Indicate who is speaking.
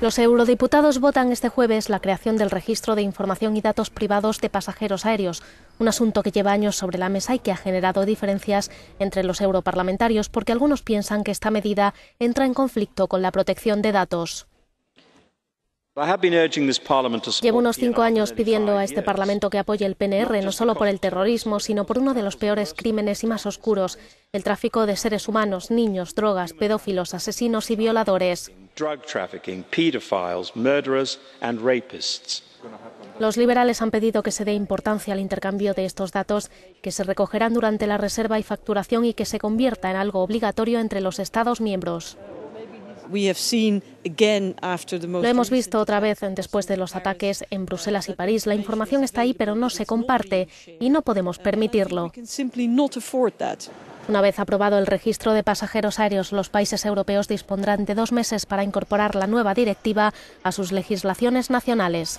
Speaker 1: Los eurodiputados votan este jueves la creación del registro de información y datos privados de pasajeros aéreos, un asunto que lleva años sobre la mesa y que ha generado diferencias entre los europarlamentarios porque algunos piensan que esta medida entra en conflicto con la protección de datos. Llevo unos cinco años pidiendo a este Parlamento que apoye el PNR, no solo por el terrorismo, sino por uno de los peores crímenes y más oscuros, el tráfico de seres humanos, niños, drogas, pedófilos, asesinos y violadores. Los liberales han pedido que se dé importancia al intercambio de estos datos, que se recogerán durante la reserva y facturación y que se convierta en algo obligatorio entre los Estados miembros. Lo hemos visto otra vez después de los ataques en Bruselas y París. La información está ahí, pero no se comparte y no podemos permitirlo. Una vez aprobado el registro de pasajeros aéreos, los países europeos dispondrán de dos meses para incorporar la nueva directiva a sus legislaciones nacionales.